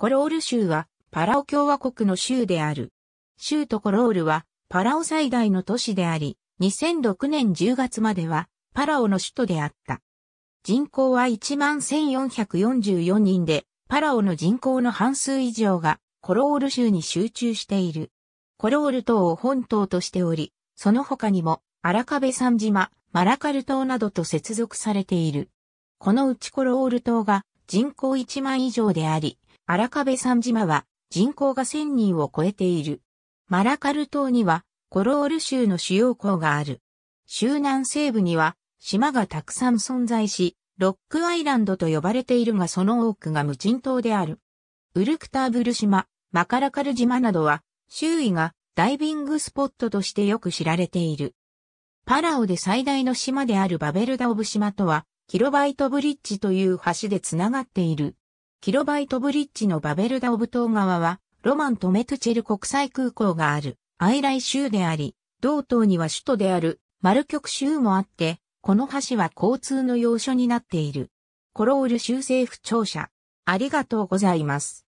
コロール州はパラオ共和国の州である。州都コロールはパラオ最大の都市であり、2006年10月まではパラオの首都であった。人口は11,444人で、パラオの人口の半数以上がコロール州に集中している。コロール島を本島としており、その他にも荒壁三島、マラカル島などと接続されている。このうちコロール島が人口1万以上であり、荒壁三島は人口が1000人を超えている。マラカル島にはコロール州の主要港がある。州南西部には島がたくさん存在し、ロックアイランドと呼ばれているがその多くが無人島である。ウルクターブル島、マカラカル島などは周囲がダイビングスポットとしてよく知られている。パラオで最大の島であるバベルダオブ島とは、キロバイトブリッジという橋でつながっている。キロバイトブリッジのバベルダオブ島側は、ロマンとメトチェル国際空港がある、アイライ州であり、同島には首都である、マル局州もあって、この橋は交通の要所になっている。コロール州政府庁舎。ありがとうございます。